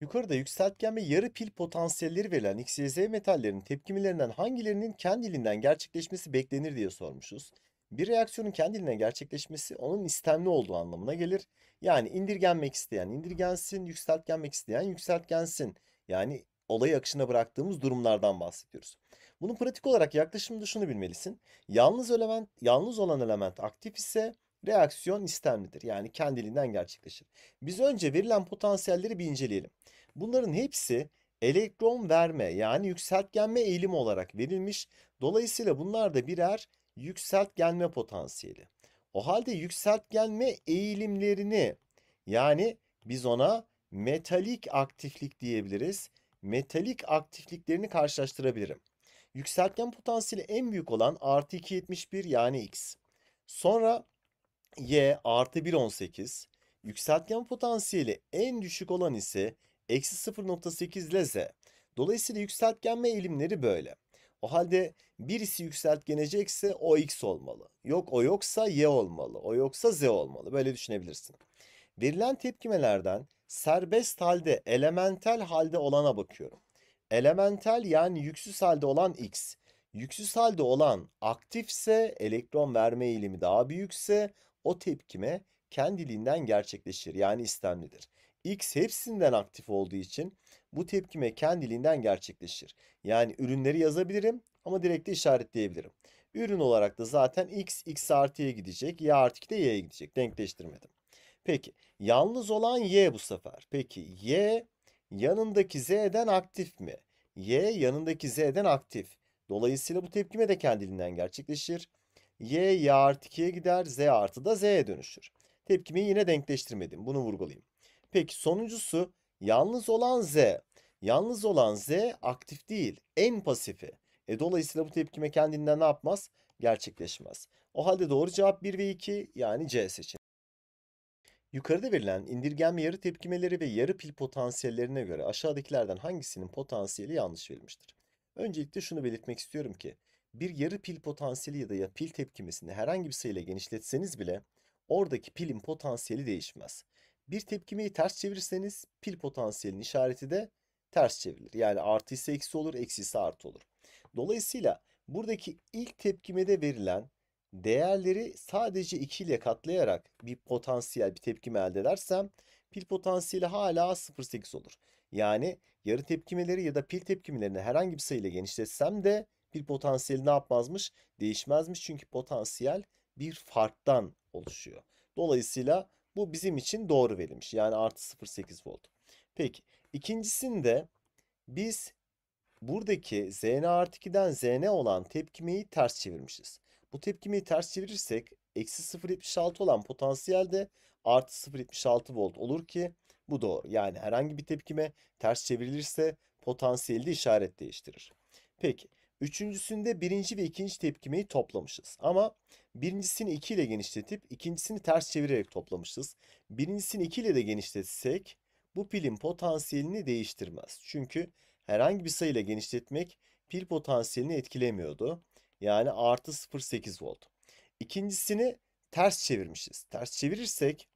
Yukarıda yükseltgen ve yarı pil potansiyelleri verilen XYZ metallerin tepkimelerinden hangilerinin kendiliğinden gerçekleşmesi beklenir diye sormuşuz. Bir reaksiyonun kendiliğinden gerçekleşmesi onun istemli olduğu anlamına gelir. Yani indirgenmek isteyen indirgensin, yükseltgenmek isteyen yükseltgensin. Yani olay akışına bıraktığımız durumlardan bahsediyoruz. Bunun pratik olarak yaklaşımda şunu bilmelisin. Yalnız element, yalnız olan element aktif ise reaksiyon istemlidir. Yani kendiliğinden gerçekleşir. Biz önce verilen potansiyelleri bir inceleyelim. Bunların hepsi elektron verme yani yükseltgenme eğilimi olarak verilmiş. Dolayısıyla bunlar da birer yükseltgenme potansiyeli. O halde yükseltgenme eğilimlerini yani biz ona metalik aktiflik diyebiliriz. Metalik aktifliklerini karşılaştırabilirim. Yükseltgen potansiyeli en büyük olan artı 271 yani x. Sonra y artı 1.18. Yükseltgen potansiyeli en düşük olan ise eksi 0.8 ile z. Dolayısıyla yükseltgenme ve eğilimleri böyle. O halde birisi yükseltgenecekse o x olmalı. Yok o yoksa y olmalı. O yoksa z olmalı. Böyle düşünebilirsin. Verilen tepkimelerden serbest halde elementel halde olana bakıyorum. Elementel yani yüksüz halde olan x. Yüksüz halde olan aktifse elektron verme eğilimi daha büyükse o tepkime kendiliğinden gerçekleşir yani istemlidir. X hepsinden aktif olduğu için bu tepkime kendiliğinden gerçekleşir. Yani ürünleri yazabilirim ama direkt de işaretleyebilirim. Ürün olarak da zaten x, x artıya gidecek, y artı 2 de y'ye gidecek. Denkleştirmedim. Peki yalnız olan y bu sefer. Peki y yanındaki z'den aktif mi? y yanındaki z'den aktif. Dolayısıyla bu tepkime de kendiliğinden gerçekleşir y y artı 2'ye gider z artı da z'ye dönüşür. Tepkimi yine denkleştirmedim bunu vurgulayayım. Peki sonuncusu yalnız olan z. Yalnız olan z aktif değil en pasifi. E, dolayısıyla bu tepkime kendinden ne yapmaz? Gerçekleşmez. O halde doğru cevap 1 ve 2 yani C seçin. Yukarıda verilen indirgenme yarı tepkimeleri ve yarı pil potansiyellerine göre aşağıdakilerden hangisinin potansiyeli yanlış verilmiştir? Öncelikle şunu belirtmek istiyorum ki bir yarı pil potansiyeli ya da ya pil tepkimesini herhangi bir sayıyla genişletseniz bile oradaki pilin potansiyeli değişmez. Bir tepkimeyi ters çevirirseniz pil potansiyelinin işareti de ters çevrilir. Yani artı ise eksi olur, eksi ise artı olur. Dolayısıyla buradaki ilk tepkimede verilen değerleri sadece 2 ile katlayarak bir potansiyel bir tepkime elde edersem pil potansiyeli hala 0.8 olur. Yani yarı tepkimeleri ya da pil tepkimelerini herhangi bir sayıyla genişletsem de bir potansiyeli ne yapmazmış? Değişmezmiş çünkü potansiyel bir farktan oluşuyor. Dolayısıyla bu bizim için doğru verilmiş. Yani artı 0.8 volt. Peki ikincisinde biz buradaki Zn artı 2'den Zn olan tepkimeyi ters çevirmişiz. Bu tepkimeyi ters çevirirsek eksi 0.76 olan potansiyel de artı 0.76 volt olur ki bu doğru. Yani herhangi bir tepkime ters çevrilirse potansiyelde işaret değiştirir. Peki Üçüncüsünde birinci ve ikinci tepkimeyi toplamışız. Ama birincisini 2 ile genişletip ikincisini ters çevirerek toplamışız. Birincisini 2 ile de genişletsek bu pilin potansiyelini değiştirmez. Çünkü herhangi bir sayıyla genişletmek pil potansiyelini etkilemiyordu. Yani artı 0.8 volt. İkincisini ters çevirmişiz. Ters çevirirsek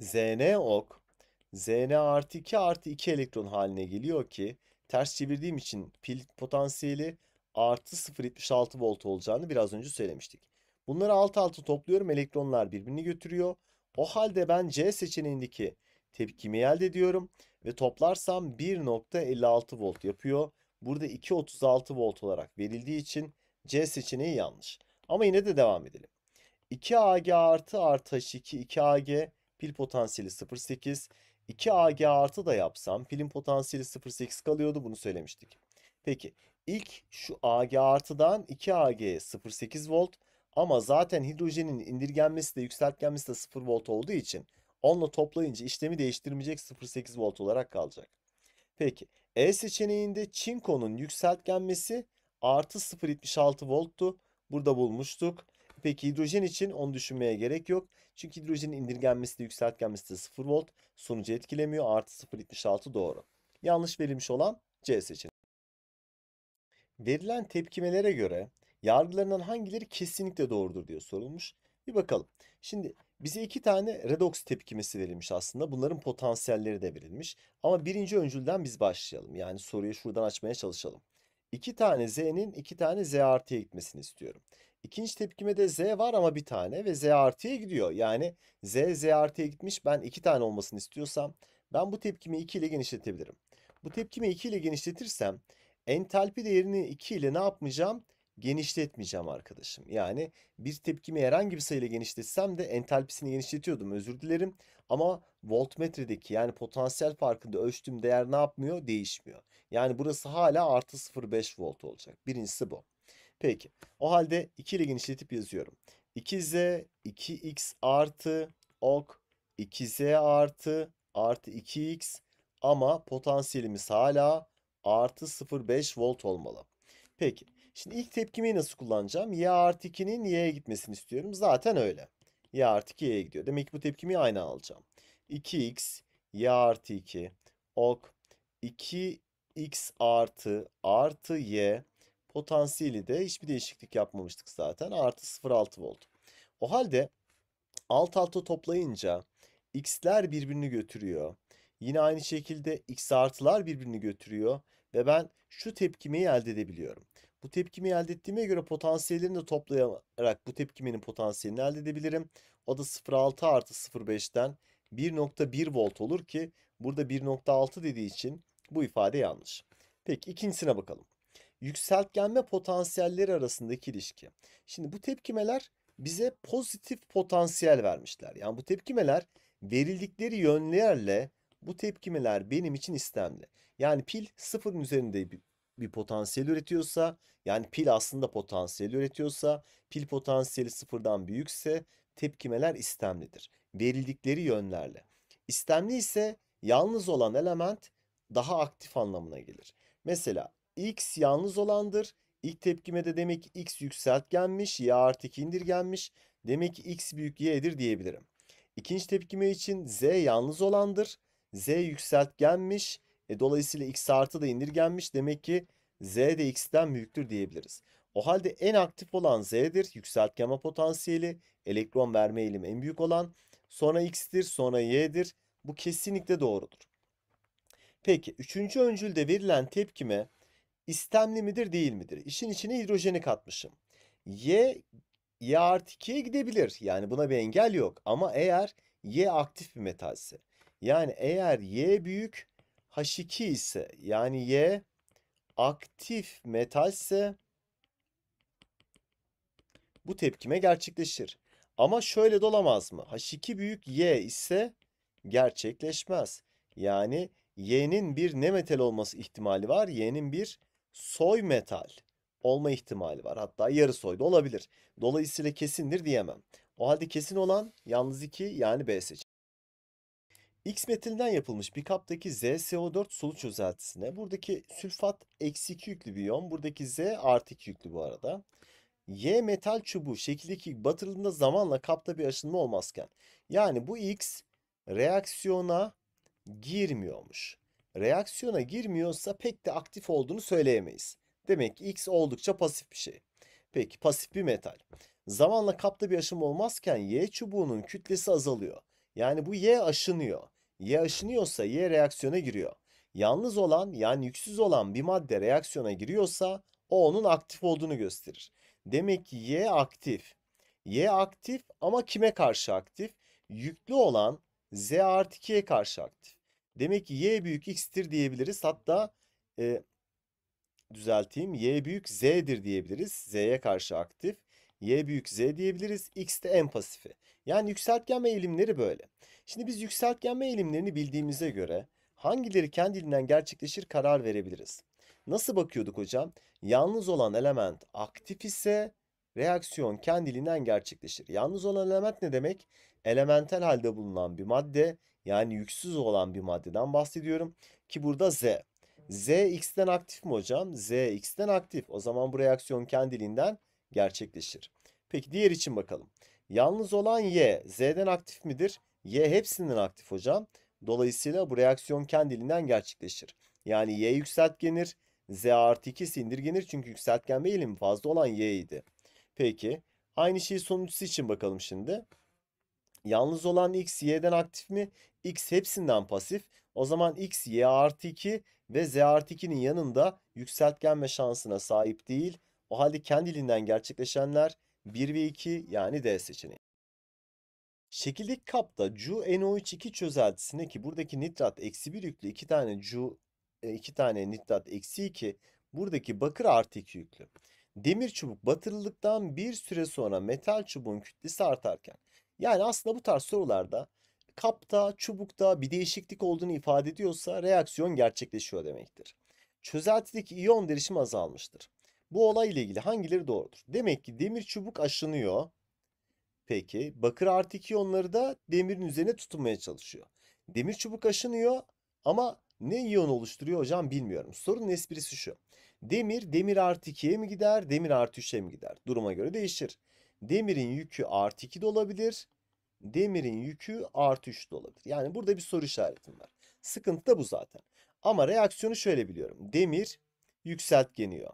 Zn ok Zn artı 2 artı 2 elektron haline geliyor ki ters çevirdiğim için pil potansiyeli artı 0.76 volt olacağını biraz önce söylemiştik. Bunları alt alta topluyorum elektronlar birbirini götürüyor. O halde ben C seçeneğindeki tepkimi elde ediyorum ve toplarsam 1.56 volt yapıyor. Burada 2.36 volt olarak verildiği için C seçeneği yanlış. Ama yine de devam edelim. 2AG artı artı H2 2AG pil potansiyeli 0.8 2 AG artı da yapsam pilin potansiyeli 0.8 kalıyordu bunu söylemiştik. Peki ilk şu AG artıdan 2 AG 0.8 volt ama zaten hidrojenin indirgenmesi de yükseltgenmesi de 0 volt olduğu için onunla toplayınca işlemi değiştirmeyecek 0.8 volt olarak kalacak. Peki E seçeneğinde çinkonun yükseltgenmesi artı 0.76 volttu. Burada bulmuştuk. Peki hidrojen için onu düşünmeye gerek yok. Çünkü hidrojenin indirgenmesi de yükseltgenmesi de 0 volt. Sonucu etkilemiyor. Artı 0.76 doğru. Yanlış verilmiş olan C seçeneği. Verilen tepkimelere göre yargılarından hangileri kesinlikle doğrudur diye sorulmuş. Bir bakalım. Şimdi bize iki tane redox tepkimesi verilmiş aslında. Bunların potansiyelleri de verilmiş. Ama birinci öncülden biz başlayalım. Yani soruyu şuradan açmaya çalışalım. İki tane Z'nin iki tane Z artıya gitmesini istiyorum. İkinci tepkime de z var ama bir tane ve z artıya gidiyor. Yani z z artıya gitmiş ben iki tane olmasını istiyorsam ben bu tepkimi 2 ile genişletebilirim. Bu tepkimi 2 ile genişletirsem entalpi değerini 2 ile ne yapmayacağım? Genişletmeyeceğim arkadaşım. Yani bir tepkimi herhangi bir sayıyla genişletsem de entalpisini genişletiyordum özür dilerim. Ama voltmetredeki yani potansiyel farkında ölçtüğüm değer ne yapmıyor? Değişmiyor. Yani burası hala artı 0,5 volt olacak. Birincisi bu. Peki. O halde 2 ile genişletip yazıyorum. 2z 2x artı ok 2z artı artı 2x ama potansiyelimiz hala artı 0,5 volt olmalı. Peki. Şimdi ilk tepkimi nasıl kullanacağım? Y artı 2'nin y'ye gitmesini istiyorum. Zaten öyle. Y artı 2 y'ye gidiyor. Demek ki bu tepkimi aynı alacağım. 2x y artı 2 ok 2x artı artı y potansiyeli de hiçbir değişiklik yapmamıştık zaten. Artı 0,6 volt. O halde alt alta toplayınca x'ler birbirini götürüyor. Yine aynı şekilde x artılar birbirini götürüyor. Ve ben şu tepkimeyi elde edebiliyorum. Bu tepkimi elde ettiğime göre potansiyelini de toplayarak bu tepkimenin potansiyelini elde edebilirim. O da 0.6 artı 0.5'ten 1.1 volt olur ki burada 1.6 dediği için bu ifade yanlış. Peki ikincisine bakalım yükseltgenme potansiyelleri arasındaki ilişki. Şimdi bu tepkimeler bize pozitif potansiyel vermişler. Yani bu tepkimeler verildikleri yönlerle bu tepkimeler benim için istemli. Yani pil sıfırın üzerinde bir, bir potansiyel üretiyorsa yani pil aslında potansiyel üretiyorsa pil potansiyeli sıfırdan büyükse tepkimeler istemlidir. Verildikleri yönlerle. İstemli ise yalnız olan element daha aktif anlamına gelir. Mesela X yalnız olandır. İlk tepkime de demek X yükseltgenmiş. Y artı indirgenmiş. Demek ki X büyük Y'dir diyebilirim. İkinci tepkime için Z yalnız olandır. Z yükseltgenmiş. E, dolayısıyla X artı da indirgenmiş. Demek ki Z de X'ten büyüktür diyebiliriz. O halde en aktif olan Z'dir. Yükseltgenme potansiyeli. Elektron verme eğilimi en büyük olan. Sonra X'tir. Sonra Y'dir. Bu kesinlikle doğrudur. Peki üçüncü öncülde verilen tepkime istemli midir değil midir? İşin içine hidrojeni katmışım. Y, Y artı 2'ye gidebilir. Yani buna bir engel yok. Ama eğer Y aktif bir metalse. Yani eğer Y büyük H2 ise yani Y aktif metalse bu tepkime gerçekleşir. Ama şöyle dolamaz mı? H2 büyük Y ise gerçekleşmez. Yani Y'nin bir ne metal olması ihtimali var. Y'nin bir soy metal olma ihtimali var. Hatta yarı soy olabilir. Dolayısıyla kesindir diyemem. O halde kesin olan yalnız 2 yani B seçeneği. X metilinden yapılmış bir kaptaki ZSO4 sulu çözeltisine buradaki sülfat eksi 2 yüklü bir iyon. Buradaki Z artı 2 yüklü bu arada. Y metal çubuğu şekildeki batırıldığında zamanla kapta bir aşınma olmazken. Yani bu X reaksiyona girmiyormuş reaksiyona girmiyorsa pek de aktif olduğunu söyleyemeyiz. Demek ki X oldukça pasif bir şey. Peki pasif bir metal. Zamanla kapta bir aşım olmazken Y çubuğunun kütlesi azalıyor. Yani bu Y aşınıyor. Y aşınıyorsa Y reaksiyona giriyor. Yalnız olan yani yüksüz olan bir madde reaksiyona giriyorsa o onun aktif olduğunu gösterir. Demek ki Y aktif. Y aktif ama kime karşı aktif? Yüklü olan Z artı 2'ye karşı aktif. Demek ki y büyük x'tir diyebiliriz. Hatta e, düzelteyim. y büyük z'dir diyebiliriz. z'ye karşı aktif. y büyük z diyebiliriz. x de en pasifi. Yani yükseltgenme eğilimleri böyle. Şimdi biz yükseltgenme eğilimlerini bildiğimize göre hangileri kendiliğinden gerçekleşir karar verebiliriz. Nasıl bakıyorduk hocam? Yalnız olan element aktif ise reaksiyon kendiliğinden gerçekleşir. Yalnız olan element ne demek? Elementel halde bulunan bir madde yani yüksüz olan bir maddeden bahsediyorum. Ki burada Z. Z X'ten aktif mi hocam? Z X'ten aktif. O zaman bu reaksiyon kendiliğinden gerçekleşir. Peki diğer için bakalım. Yalnız olan Y Z'den aktif midir? Y hepsinden aktif hocam. Dolayısıyla bu reaksiyon kendiliğinden gerçekleşir. Yani Y yükseltgenir. Z artı 2 sindirgenir. Çünkü yükseltgenme eğilimi fazla olan Y idi. Peki. Aynı şeyi sonuncusu için bakalım şimdi. Yalnız olan x y'den aktif mi? x hepsinden pasif. O zaman x y artı 2 ve z artı 2'nin yanında yükseltgenme şansına sahip değil. O halde kendiliğinden gerçekleşenler 1 ve 2 yani D seçeneği. Şekildeki kapta Cu NO3-2 çözeltisindeki buradaki nitrat eksi 1 yüklü 2 tane Cu 2 e, tane nitrat eksi 2 buradaki bakır artı 2 yüklü. Demir çubuk batırıldıktan bir süre sonra metal çubuğun kütlesi artarken yani aslında bu tarz sorularda kapta, çubukta bir değişiklik olduğunu ifade ediyorsa reaksiyon gerçekleşiyor demektir. Çözeltideki iyon derişimi azalmıştır. Bu olay ile ilgili hangileri doğrudur? Demek ki demir çubuk aşınıyor. Peki bakır artık iyonları da demirin üzerine tutunmaya çalışıyor. Demir çubuk aşınıyor ama ne iyon oluşturuyor hocam bilmiyorum. Sorunun esprisi şu. Demir demir artı 2'ye mi gider, demir artı 3'e mi gider? Duruma göre değişir. Demirin yükü artı 2 de olabilir. Demirin yükü artı 3 de olabilir. Yani burada bir soru işaretim var. Sıkıntı da bu zaten. Ama reaksiyonu şöyle biliyorum. Demir yükseltgeniyor.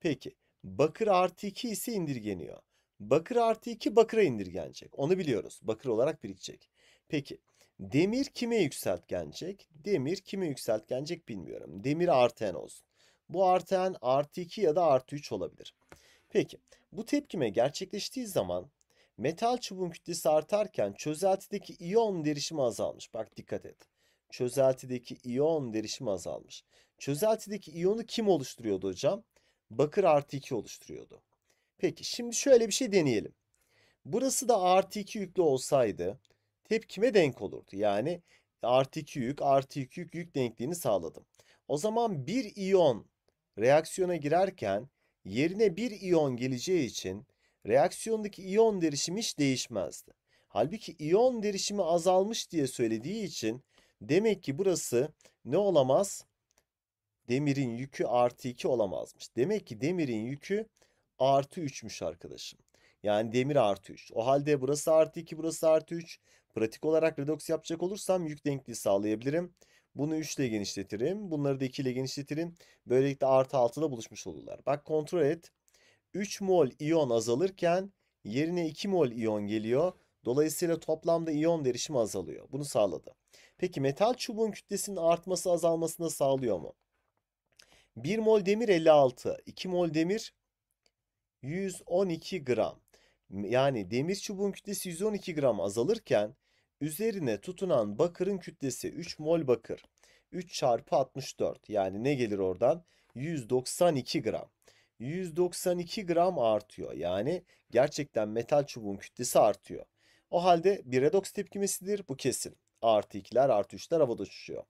Peki bakır artı 2 ise indirgeniyor. Bakır artı 2 bakıra indirgenecek. Onu biliyoruz. Bakır olarak birikecek. Peki demir kime yükseltgenecek? Demir kime yükseltgenecek bilmiyorum. Demir artı n olsun. Bu artı n artı 2 ya da artı 3 olabilir. Peki bu tepkime gerçekleştiği zaman metal çubuğun kütlesi artarken çözeltideki iyon derişimi azalmış. Bak dikkat et. Çözeltideki iyon derişimi azalmış. Çözeltideki iyonu kim oluşturuyordu hocam? Bakır artı 2 oluşturuyordu. Peki şimdi şöyle bir şey deneyelim. Burası da artı 2 yüklü olsaydı tepkime denk olurdu. Yani artı 2 yük artı 2 yük yük denkliğini sağladım. O zaman bir iyon reaksiyona girerken yerine bir iyon geleceği için reaksiyondaki iyon derişimi hiç değişmezdi. Halbuki iyon derişimi azalmış diye söylediği için demek ki burası ne olamaz? Demirin yükü artı 2 olamazmış. Demek ki demirin yükü artı 3'müş arkadaşım. Yani demir artı 3. O halde burası artı 2 burası artı 3. Pratik olarak redoks yapacak olursam yük denkliği sağlayabilirim. Bunu 3 ile genişletirim. Bunları da 2 ile genişletirim. Böylelikle artı 6'da buluşmuş olurlar. Bak kontrol et. 3 mol iyon azalırken yerine 2 mol iyon geliyor. Dolayısıyla toplamda iyon derişimi azalıyor. Bunu sağladı. Peki metal çubuğun kütlesinin artması azalmasını sağlıyor mu? 1 mol demir 56, 2 mol demir 112 gram. Yani demir çubuğun kütlesi 112 gram azalırken Üzerine tutunan bakırın kütlesi 3 mol bakır. 3 çarpı 64 yani ne gelir oradan? 192 gram. 192 gram artıyor. Yani gerçekten metal çubuğun kütlesi artıyor. O halde bir redoks tepkimesidir bu kesin. Artı 2'ler artı 3'ler havada uçuşuyor.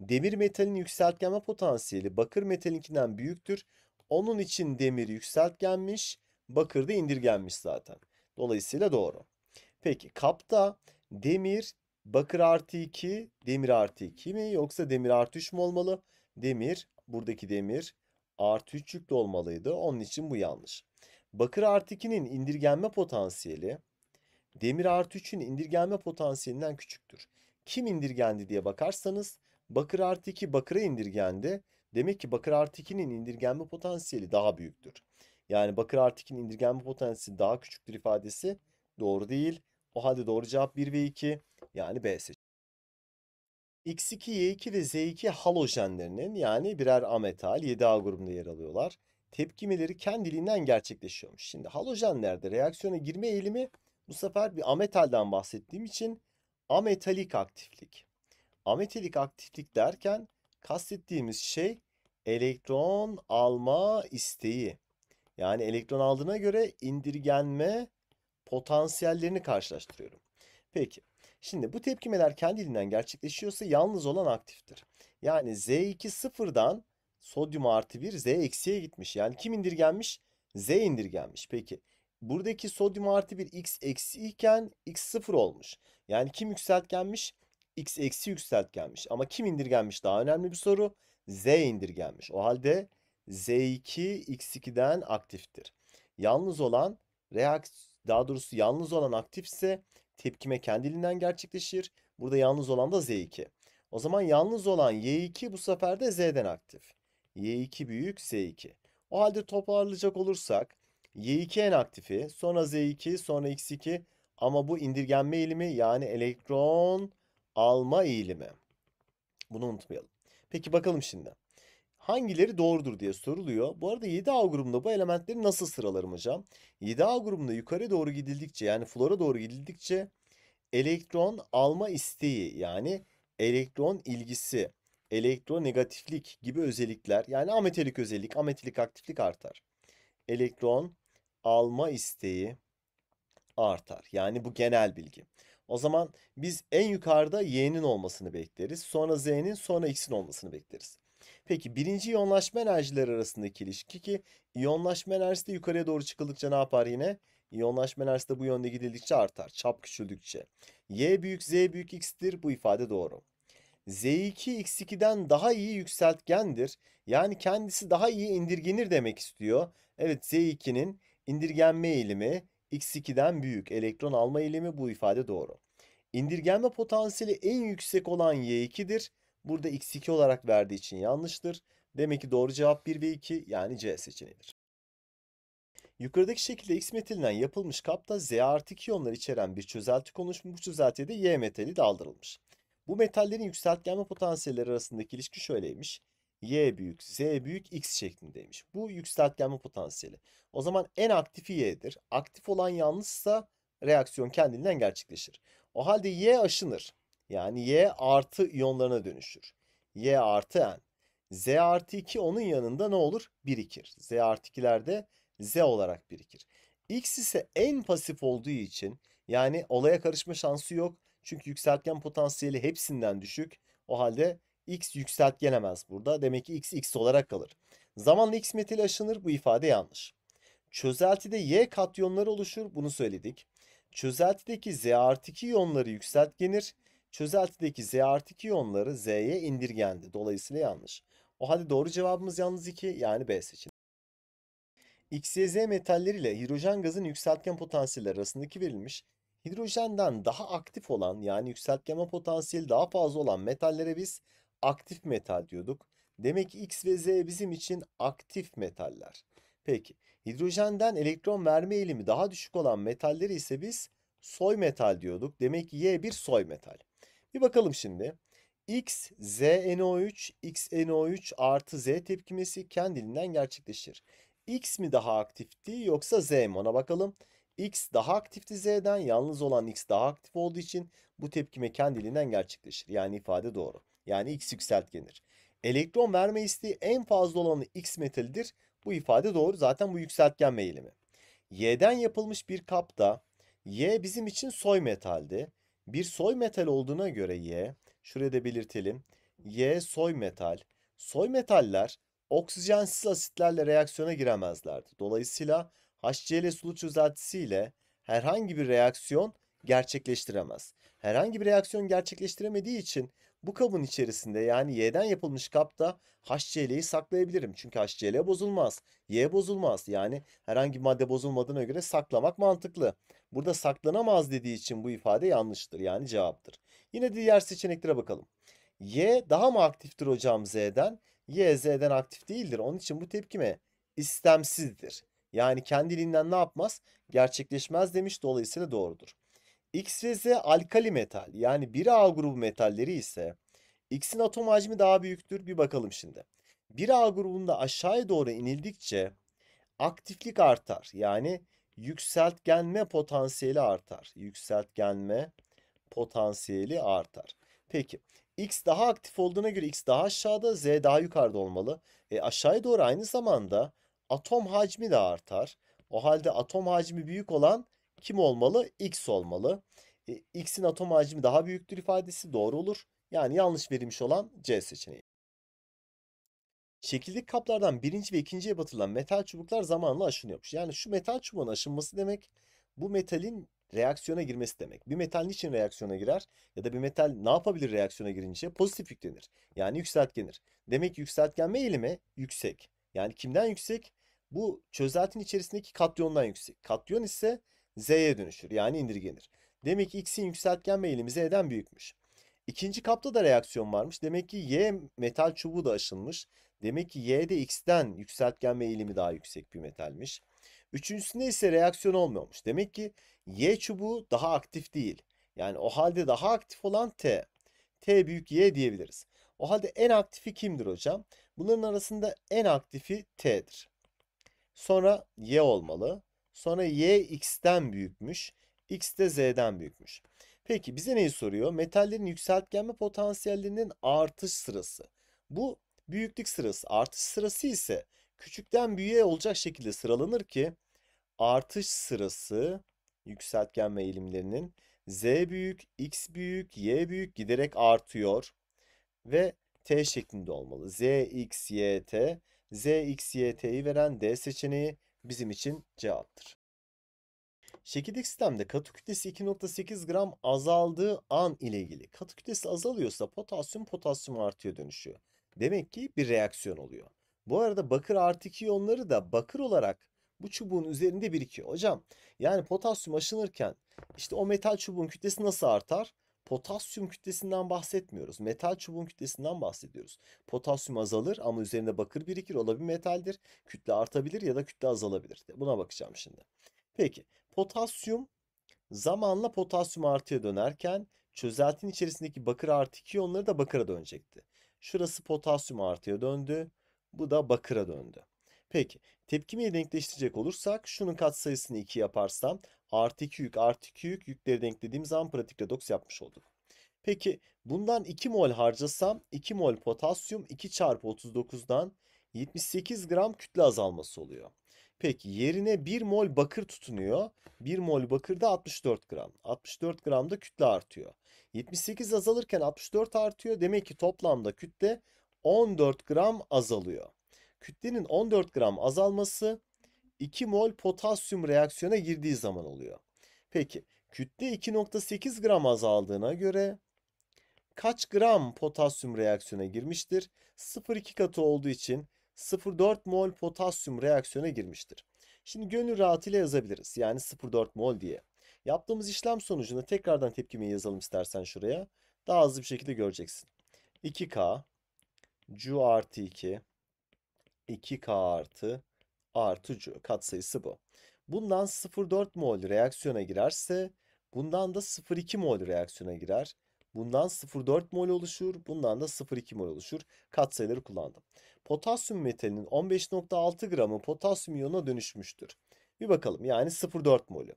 Demir metalin yükseltgenme potansiyeli bakır metalinkinden büyüktür. Onun için demir yükseltgenmiş, bakır da indirgenmiş zaten. Dolayısıyla doğru. Peki kapta Demir bakır artı 2 demir artı 2 mi yoksa demir artı 3 mü olmalı? Demir buradaki demir artı 3 yüklü olmalıydı. Onun için bu yanlış. Bakır artı 2'nin indirgenme potansiyeli demir artı 3'ün indirgenme potansiyelinden küçüktür. Kim indirgendi diye bakarsanız bakır artı 2 bakıra indirgendi. Demek ki bakır artı 2'nin indirgenme potansiyeli daha büyüktür. Yani bakır artı 2'nin indirgenme potansiyeli daha küçüktür ifadesi doğru değil. O halde doğru cevap 1 ve 2 yani B seçeneği. X2, Y2 ve Z2 halojenlerinin yani birer ametal 7A grubunda yer alıyorlar. Tepkimeleri kendiliğinden gerçekleşiyormuş. Şimdi halojenlerde reaksiyona girme eğilimi bu sefer bir ametalden bahsettiğim için ametalik aktiflik. Ametalik aktiflik derken kastettiğimiz şey elektron alma isteği. Yani elektron aldığına göre indirgenme potansiyellerini karşılaştırıyorum. Peki. Şimdi bu tepkimeler kendiliğinden gerçekleşiyorsa yalnız olan aktiftir. Yani Z2 sıfırdan sodyum artı 1 Z eksiye gitmiş. Yani kim indirgenmiş? Z indirgenmiş. Peki buradaki sodyum artı 1 X eksi iken X sıfır olmuş. Yani kim yükseltgenmiş? X eksi yükseltgenmiş. Ama kim indirgenmiş? Daha önemli bir soru. Z indirgenmiş. O halde Z2 X2'den aktiftir. Yalnız olan reaksiyon daha doğrusu yalnız olan aktifse tepkime kendiliğinden gerçekleşir. Burada yalnız olan da Z2. O zaman yalnız olan Y2 bu sefer de Z'den aktif. Y2 büyük Z2. O halde toparlayacak olursak Y2 en aktifi, sonra Z2, sonra X2 ama bu indirgenme eğilimi yani elektron alma eğilimi. Bunu unutmayalım. Peki bakalım şimdi hangileri doğrudur diye soruluyor. Bu arada 7A grubunda bu elementleri nasıl sıralarım hocam? 7A grubunda yukarı doğru gidildikçe yani flora doğru gidildikçe elektron alma isteği yani elektron ilgisi, elektronegatiflik gibi özellikler yani ametilik özellik, ametilik aktiflik artar. Elektron alma isteği artar. Yani bu genel bilgi. O zaman biz en yukarıda Y'nin olmasını bekleriz. Sonra Z'nin sonra X'in olmasını bekleriz. Peki birinci iyonlaşma enerjileri arasındaki ilişki ki iyonlaşma enerjisi de yukarıya doğru çıkıldıkça ne yapar yine? İyonlaşma enerjisi de bu yönde gidildikçe artar. Çap küçüldükçe. Y büyük Z büyük X'tir. Bu ifade doğru. Z2 X2'den daha iyi yükseltgendir. Yani kendisi daha iyi indirgenir demek istiyor. Evet Z2'nin indirgenme eğilimi X2'den büyük. Elektron alma eğilimi bu ifade doğru. İndirgenme potansiyeli en yüksek olan Y2'dir. Burada x2 olarak verdiği için yanlıştır. Demek ki doğru cevap 1 ve 2 yani C seçeneğidir. Yukarıdaki şekilde X metilinden yapılmış kapta Z artı iyonlar içeren bir çözelti konuşmuş. Bu çözeltiye de Y metali daldırılmış. Bu metallerin yükseltgenme potansiyelleri arasındaki ilişki şöyleymiş. Y büyük, Z büyük, X şeklindeymiş. Bu yükseltgenme potansiyeli. O zaman en aktifi Y'dir. Aktif olan yalnızsa reaksiyon kendinden gerçekleşir. O halde Y aşınır. Yani Y artı iyonlarına dönüşür. Y artı N. Z artı 2 onun yanında ne olur? Birikir. Z artı 2'lerde Z olarak birikir. X ise en pasif olduğu için yani olaya karışma şansı yok. Çünkü yükseltgen potansiyeli hepsinden düşük. O halde X yükseltgelemez burada. Demek ki X X olarak kalır. Zamanla X metil aşınır. Bu ifade yanlış. Çözeltide Y katyonları oluşur. Bunu söyledik. Çözeltideki Z artı 2 iyonları yükseltgenir. Çözeltideki Z artı 2 iyonları Z'ye indirgendi. Dolayısıyla yanlış. O halde doğru cevabımız yalnız 2 yani B seçeneği. XYZ metalleriyle hidrojen gazın yükseltgen potansiyeller arasındaki verilmiş hidrojenden daha aktif olan yani yükseltgenme potansiyeli daha fazla olan metallere biz aktif metal diyorduk. Demek ki X ve Z bizim için aktif metaller. Peki hidrojenden elektron verme eğilimi daha düşük olan metalleri ise biz soy metal diyorduk. Demek ki Y bir soy metal. Bir bakalım şimdi. X, ZNO3, XNO3 artı Z tepkimesi kendiliğinden gerçekleşir. X mi daha aktifti yoksa Z mi ona bakalım. X daha aktifti Z'den yalnız olan X daha aktif olduğu için bu tepkime kendiliğinden gerçekleşir. Yani ifade doğru. Yani X yükseltgenir. Elektron verme isteği en fazla olanı X metalidir. Bu ifade doğru. Zaten bu yükseltgen meyilimi. Y'den yapılmış bir kapta Y bizim için soy metaldi. Bir soy metal olduğuna göre Y, şuraya da belirtelim. Y soy metal. Soy metaller oksijensiz asitlerle reaksiyona giremezlerdi. Dolayısıyla HCl sulu çözeltisi ile herhangi bir reaksiyon gerçekleştiremez. Herhangi bir reaksiyon gerçekleştiremediği için bu kabın içerisinde yani Y'den yapılmış kapta HCl'yi saklayabilirim. Çünkü HCl bozulmaz. Y bozulmaz. Yani herhangi bir madde bozulmadığına göre saklamak mantıklı. Burada saklanamaz dediği için bu ifade yanlıştır. Yani cevaptır. Yine diğer seçeneklere bakalım. Y daha mı aktiftir hocam Z'den? Y Z'den aktif değildir. Onun için bu tepkime istemsizdir. Yani kendiliğinden ne yapmaz? Gerçekleşmez demiş. Dolayısıyla doğrudur. X ve Z alkali metal yani 1A grubu metalleri ise X'in atom hacmi daha büyüktür. Bir bakalım şimdi. 1A grubunda aşağıya doğru inildikçe aktiflik artar. Yani yükseltgenme potansiyeli artar. Yükseltgenme potansiyeli artar. Peki X daha aktif olduğuna göre X daha aşağıda, Z daha yukarıda olmalı. E, aşağıya doğru aynı zamanda atom hacmi de artar. O halde atom hacmi büyük olan kim olmalı? X olmalı. E, X'in atom hacmi daha büyüktür ifadesi doğru olur. Yani yanlış verilmiş olan C seçeneği. Şekildeki kaplardan birinci ve ikinciye batırılan metal çubuklar zamanla aşınıyormuş. Yani şu metal çubuğun aşınması demek bu metalin reaksiyona girmesi demek. Bir metal niçin reaksiyona girer? Ya da bir metal ne yapabilir reaksiyona girince? Pozitif yüklenir. Yani yükseltgenir. Demek yükseltgenme eğilimi yüksek. Yani kimden yüksek? Bu çözeltin içerisindeki katyondan yüksek. Katyon ise z'ye dönüşür yani indirgenir. Demek ki x'in yükseltgen meyilimi z'den büyükmüş. İkinci kapta da reaksiyon varmış. Demek ki y metal çubuğu da aşılmış Demek ki y de x'ten yükseltgen meyilimi daha yüksek bir metalmiş. Üçüncüsünde ise reaksiyon olmuyormuş. Demek ki y çubuğu daha aktif değil. Yani o halde daha aktif olan t. T büyük y diyebiliriz. O halde en aktifi kimdir hocam? Bunların arasında en aktifi T'dir. Sonra Y olmalı. Sonra y x'ten büyükmüş. X de z'den büyükmüş. Peki bize neyi soruyor? Metallerin yükseltgenme potansiyellerinin artış sırası. Bu büyüklük sırası. Artış sırası ise küçükten büyüğe olacak şekilde sıralanır ki artış sırası yükseltgenme eğilimlerinin z büyük, x büyük, y büyük giderek artıyor ve t şeklinde olmalı. z, x, y, t. z, x, y, t'yi veren d seçeneği bizim için cevaptır. Çekirdek sistemde katı kütlesi 2.8 gram azaldığı an ile ilgili katı kütlesi azalıyorsa potasyum potasyum artıyor dönüşüyor. Demek ki bir reaksiyon oluyor. Bu arada bakır artı 2 iyonları da bakır olarak bu çubuğun üzerinde birikiyor. Hocam yani potasyum aşınırken işte o metal çubuğun kütlesi nasıl artar? potasyum kütlesinden bahsetmiyoruz. Metal çubuğun kütlesinden bahsediyoruz. Potasyum azalır ama üzerinde bakır birikir. O da bir metaldir. Kütle artabilir ya da kütle azalabilir. Buna bakacağım şimdi. Peki potasyum zamanla potasyum artıya dönerken çözeltinin içerisindeki bakır artı iyonları da bakıra dönecekti. Şurası potasyum artıya döndü. Bu da bakıra döndü. Peki tepkimeyi denkleştirecek olursak şunun katsayısını 2 yaparsam artı 2 yük artı 2 yük yükleri denklediğim zaman pratik redoks yapmış olduk. Peki bundan 2 mol harcasam 2 mol potasyum 2 çarpı 39'dan 78 gram kütle azalması oluyor. Peki yerine 1 mol bakır tutunuyor. 1 mol bakır da 64 gram. 64 gram da kütle artıyor. 78 azalırken 64 artıyor. Demek ki toplamda kütle 14 gram azalıyor. Kütlenin 14 gram azalması 2 mol potasyum reaksiyona girdiği zaman oluyor. Peki kütle 2.8 gram azaldığına göre kaç gram potasyum reaksiyona girmiştir? 0,2 katı olduğu için 0,4 mol potasyum reaksiyona girmiştir. Şimdi gönül rahatıyla yazabiliriz. Yani 0,4 mol diye. Yaptığımız işlem sonucunda tekrardan tepkimeyi yazalım istersen şuraya. Daha hızlı bir şekilde göreceksin. 2K Cu artı 2 2K artı artı katsayısı bu. Bundan 0,4 mol reaksiyona girerse bundan da 0,2 mol reaksiyona girer. Bundan 0,4 mol oluşur. Bundan da 0,2 mol oluşur. Katsayıları kullandım. Potasyum metalinin 15,6 gramı potasyum iyonuna dönüşmüştür. Bir bakalım yani 0,4 molü.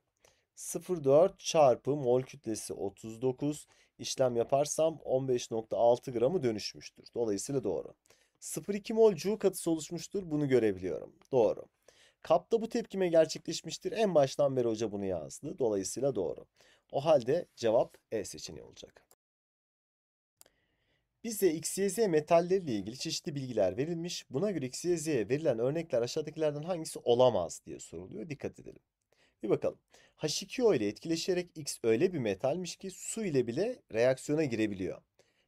0,4 çarpı mol kütlesi 39 işlem yaparsam 15,6 gramı dönüşmüştür. Dolayısıyla doğru. 0,2 mol Joule katısı oluşmuştur. Bunu görebiliyorum. Doğru. Kapta bu tepkime gerçekleşmiştir. En baştan beri hoca bunu yazdı. Dolayısıyla doğru. O halde cevap E seçeneği olacak. Bize XYZ metalleriyle ilgili çeşitli bilgiler verilmiş. Buna göre XYZ'ye verilen örnekler aşağıdakilerden hangisi olamaz diye soruluyor. Dikkat edelim. Bir bakalım. H2O ile etkileşerek X öyle bir metalmiş ki su ile bile reaksiyona girebiliyor.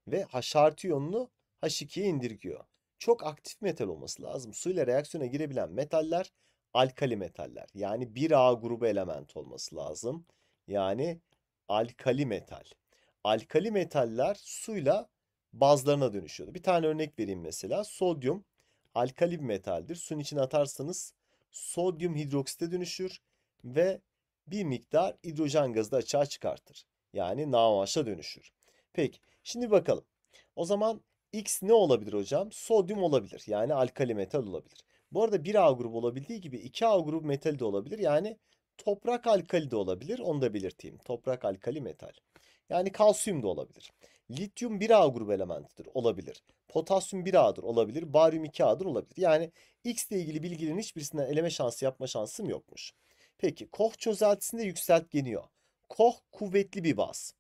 Ve H artı iyonunu H2'ye indirgiyor çok aktif metal olması lazım. Suyla reaksiyona girebilen metaller alkali metaller. Yani 1A grubu element olması lazım. Yani alkali metal. Alkali metaller suyla bazlarına dönüşüyordu. Bir tane örnek vereyim mesela. Sodyum alkali bir metaldir. Suyun içine atarsanız sodyum hidroksite dönüşür ve bir miktar hidrojen gazı da açığa çıkartır. Yani NaOH'a dönüşür. Peki şimdi bakalım. O zaman X ne olabilir hocam? Sodyum olabilir. Yani alkali metal olabilir. Bu arada 1A grubu olabildiği gibi 2A grubu metal de olabilir. Yani toprak alkali de olabilir. Onu da belirteyim. Toprak alkali metal. Yani kalsiyum da olabilir. Lityum 1A grubu elementidir. Olabilir. Potasyum 1A'dır. Olabilir. Baryum 2A'dır. Olabilir. Yani X ile ilgili bilgilerin hiçbirisinden eleme şansı yapma şansım yokmuş. Peki Koch çözeltisinde yükseltgeniyor. Koch kuvvetli bir baz.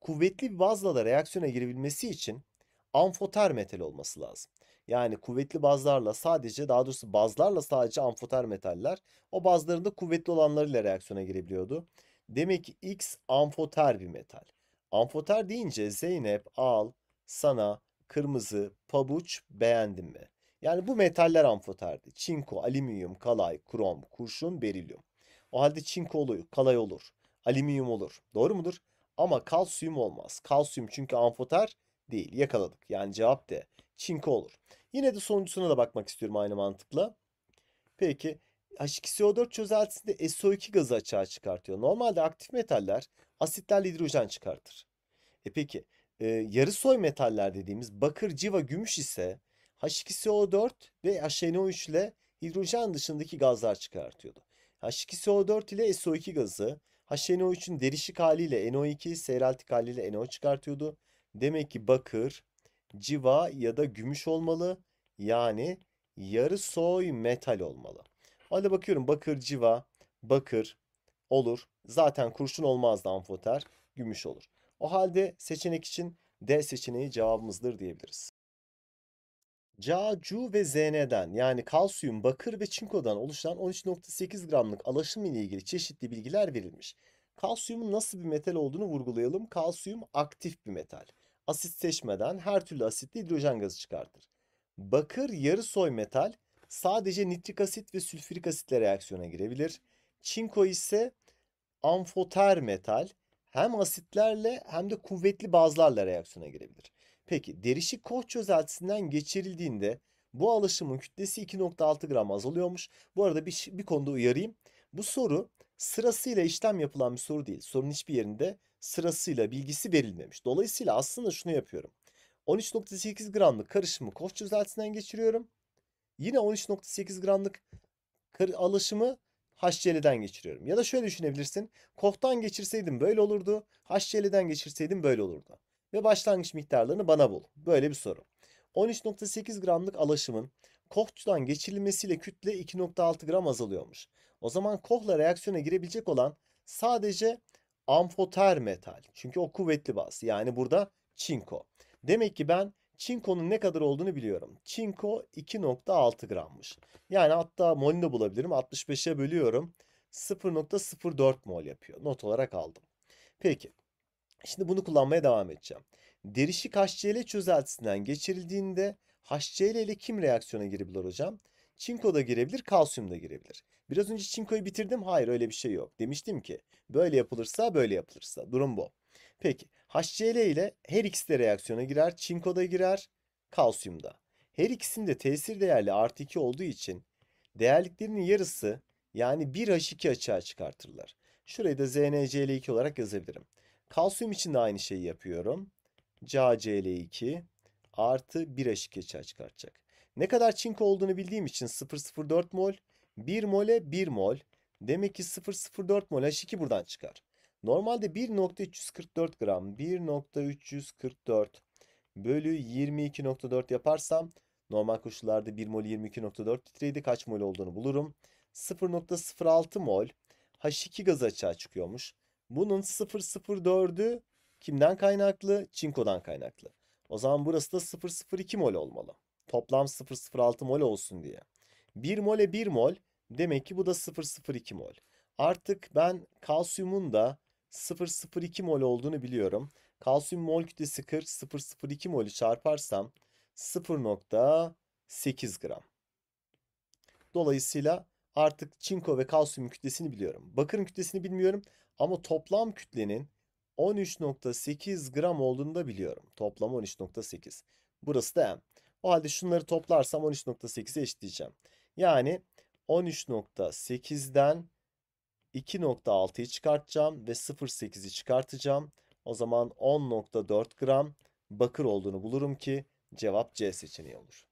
Kuvvetli bir bazla da reaksiyona girebilmesi için amfoter metal olması lazım. Yani kuvvetli bazlarla sadece daha doğrusu bazlarla sadece amfoter metaller o bazlarında kuvvetli olanlarıyla reaksiyona girebiliyordu. Demek ki X amfoter bir metal. Amfoter deyince Zeynep al sana kırmızı pabuç beğendin mi? Yani bu metaller amfoterdi. Çinko, alüminyum, kalay, krom, kurşun, berilyum. O halde çinko olur, kalay olur, alüminyum olur. Doğru mudur? Ama kalsiyum olmaz. Kalsiyum çünkü amfoter değil. Yakaladık. Yani cevap de Çinko olur. Yine de sonuncusuna da bakmak istiyorum aynı mantıkla. Peki H2SO4 çözeltisinde SO2 gazı açığa çıkartıyor. Normalde aktif metaller asitlerle hidrojen çıkartır. E peki e, yarı soy metaller dediğimiz bakır, civa, gümüş ise H2SO4 ve HNO3 ile hidrojen dışındaki gazlar çıkartıyordu. H2SO4 ile SO2 gazı, HNO3'ün derişik haliyle NO2, seyreltik haliyle NO çıkartıyordu. Demek ki bakır civa ya da gümüş olmalı. Yani yarı soy metal olmalı. Hadi bakıyorum bakır civa, bakır olur. Zaten kurşun olmazdı amfoter, gümüş olur. O halde seçenek için D seçeneği cevabımızdır diyebiliriz. Ca, Cu ve Zn'den yani kalsiyum, bakır ve çinkodan oluşan 13.8 gramlık alaşım ile ilgili çeşitli bilgiler verilmiş. Kalsiyumun nasıl bir metal olduğunu vurgulayalım. Kalsiyum aktif bir metal. Asit seçmeden her türlü asitle hidrojen gazı çıkartır. Bakır yarı soy metal sadece nitrik asit ve sülfürik asitle reaksiyona girebilir. Çinko ise amfoter metal hem asitlerle hem de kuvvetli bazlarla reaksiyona girebilir. Peki derişik koç çözeltisinden geçirildiğinde bu alışımın kütlesi 2.6 gram azalıyormuş. Bu arada bir, bir konuda uyarayım. Bu soru sırasıyla işlem yapılan bir soru değil. Sorunun hiçbir yerinde sırasıyla bilgisi verilmemiş. Dolayısıyla aslında şunu yapıyorum. 13.8 gramlık karışımı koç çözeltisinden geçiriyorum. Yine 13.8 gramlık alışımı HCl'den geçiriyorum. Ya da şöyle düşünebilirsin. Kohtan geçirseydim böyle olurdu. HCl'den geçirseydim böyle olurdu. Ve başlangıç miktarlarını bana bul. Böyle bir soru. 13.8 gramlık alaşımın Koch'tan geçirilmesiyle kütle 2.6 gram azalıyormuş. O zaman Koch'la reaksiyona girebilecek olan sadece amfoter metal. Çünkü o kuvvetli baz. Yani burada çinko. Demek ki ben çinkonun ne kadar olduğunu biliyorum. Çinko 2.6 grammış. Yani hatta molünü bulabilirim. 65'e bölüyorum. 0.04 mol yapıyor. Not olarak aldım. Peki. Şimdi bunu kullanmaya devam edeceğim. Derişik HCl çözeltisinden geçirildiğinde HCl ile kim reaksiyona girebilir hocam? Çinko da girebilir, kalsiyum da girebilir. Biraz önce çinkoyu bitirdim. Hayır öyle bir şey yok. Demiştim ki böyle yapılırsa böyle yapılırsa. Durum bu. Peki HCl ile her ikisi de reaksiyona girer. Çinko da girer, kalsiyum da. Her ikisinde tesir değerli artı 2 olduğu için değerliklerinin yarısı yani 1H2 açığa çıkartırlar. Şurayı da ZnCl2 olarak yazabilirim. Kalsiyum için de aynı şeyi yapıyorum. CaCl2 artı 1 eşik geçer çıkartacak. Ne kadar çinko olduğunu bildiğim için 0,04 mol 1 mole 1 mol. Demek ki 0,04 mol H2 buradan çıkar. Normalde 1.344 gram 1.344 bölü 22.4 yaparsam normal koşullarda 1 mol 22.4 litreydi. Kaç mol olduğunu bulurum. 0.06 mol H2 gazı açığa çıkıyormuş. Bunun 0.04'ü kimden kaynaklı? Çinkodan kaynaklı. O zaman burası da 0,02 mol olmalı. Toplam 0,06 mol olsun diye. 1 mole 1 mol demek ki bu da 0,02 mol. Artık ben kalsiyumun da 0,02 mol olduğunu biliyorum. Kalsiyum mol kütlesi 40 0,02 molü çarparsam 0,8 gram. Dolayısıyla artık çinko ve kalsiyum kütlesini biliyorum. Bakırın kütlesini bilmiyorum ama toplam kütlenin 13.8 gram olduğunu da biliyorum. Toplam 13.8. Burası da M. O halde şunları toplarsam 13.8'e eşitleyeceğim. Yani 13.8'den 2.6'yı çıkartacağım ve 0.8'i çıkartacağım. O zaman 10.4 gram bakır olduğunu bulurum ki cevap C seçeneği olur.